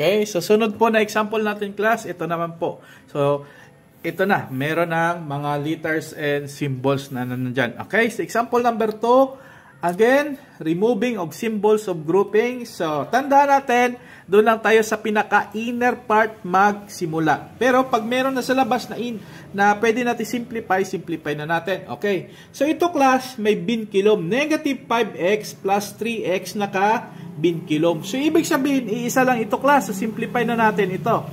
Okay? So, sunod po na example natin class, ito naman po. So, ito na, meron ng mga letters and symbols na nandyan. Okay, so example number 2, again, removing of symbols of grouping. So, tandaan natin, doon lang tayo sa pinaka-inner part magsimula. Pero pag meron na sa labas na, in, na pwede natin simplify, simplify na natin. Okay, so ito class, may bin kilom. Negative 5x plus 3x naka bin kilog. So, ibig sabihin, iisa lang ito class. So, simplify na natin ito.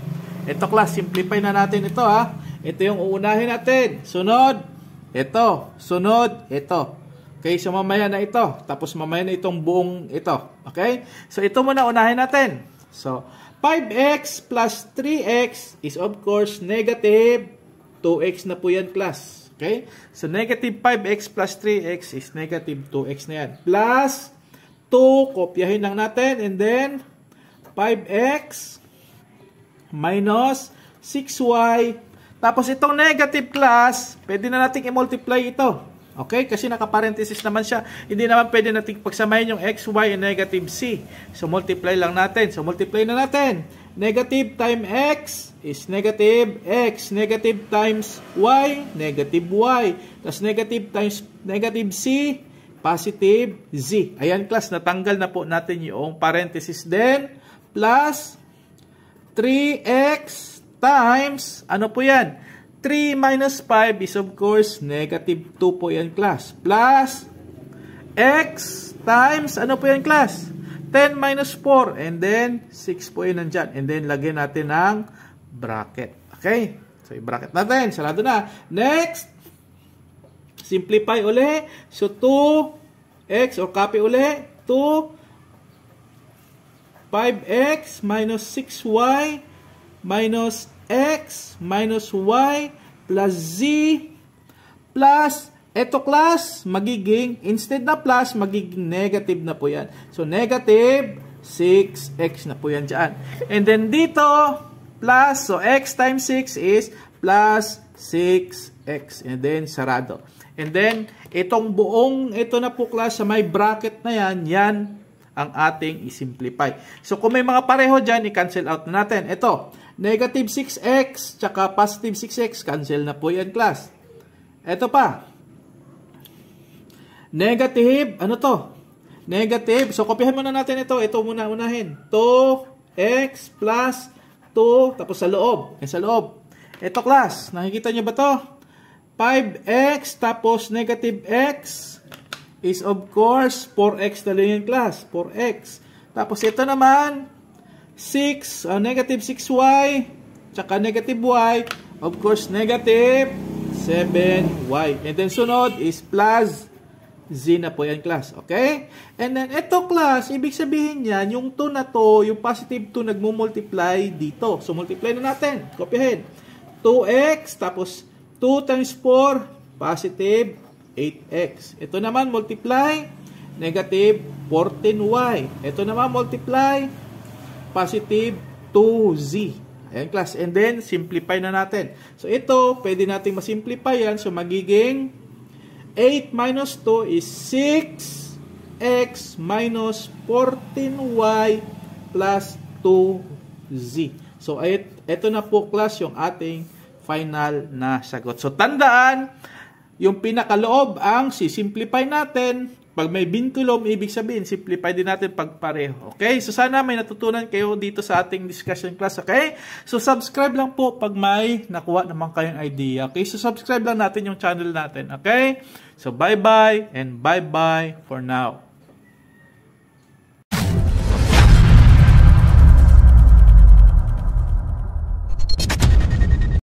Ito class, simplify na natin ito ha. Ito yung uunahin natin. Sunod, ito. Sunod, ito. Okay, so mamaya na ito. Tapos mamaya na itong buong ito. Okay? So, ito muna unahin natin. So, 5x plus 3x is of course negative 2x na po yan class. Okay? So, negative 5x plus 3x is negative 2x na yan. Plus 2, kopyahin lang natin. And then, 5x minus 6y. Tapos itong negative class, pwede na nating i-multiply ito. Okay? Kasi naka-parenthesis naman siya. Hindi naman pwede nating pagsamahin yung x, y, and negative c. So, multiply lang natin. So, multiply na natin. Negative time x is negative x. Negative times y, negative y. Tapos negative times negative c, positive z. Ayan class, natanggal na po natin yung parenthesis Then, plus 3x times, ano po yan? 3 minus 5 is of course negative 2 po yan class. Plus x times, ano po yan class? 10 minus 4 and then 6 po yun nandyan. And then lagyan natin ng bracket. Okay? So i-bracket natin. Sarado na. Next, simplify ulit. So 2 x o copy uli to 5x minus 6y minus x minus y plus z plus eto class magiging instead na plus magiging negative na po yan. So negative 6x na po yan dyan. And then dito plus so x times 6 is plus 6x. And then, sarado. And then, itong buong ito na po class sa may bracket na yan, yan ang ating i-simplify. So, kung may mga pareho diyan, i-cancel out na natin. Ito, negative 6x, tsaka positive 6x, cancel na po yan class. Ito pa. Negative, ano to? Negative. So, kopyahin muna natin ito. Ito muna unahin. 2x plus 2, tapos sa loob. Yan eh, sa loob. Ito class, nakikita nyo ba to? 5x tapos negative x is of course 4x na lang yung class. 4x. Tapos ito naman, 6, uh, ah, negative 6y, tsaka negative y, of course negative 7y. And then sunod is plus z na po yan class. Okay? And then ito class, ibig sabihin yan, yung 2 na to, yung positive 2 nagmumultiply dito. So multiply na natin. Copyhead. 2x, tapos 2 times 4, positive 8x. Ito naman, multiply, negative 14y. Ito naman, multiply, positive 2z. Ayan, class. And then, simplify na natin. So, ito, pwede natin masimplify yan. So, magiging 8 minus 2 is 6x minus 14y plus 2z. So, it, ito na po class yung ating final na sagot. So, tandaan, yung pinakaloob ang sisimplify natin. Pag may bintulom, ibig sabihin, simplify din natin pag pareho. Okay? So, sana may natutunan kayo dito sa ating discussion class. Okay? So, subscribe lang po pag may nakuha naman kayong idea. Okay? So, subscribe lang natin yung channel natin. Okay? So, bye-bye and bye-bye for now.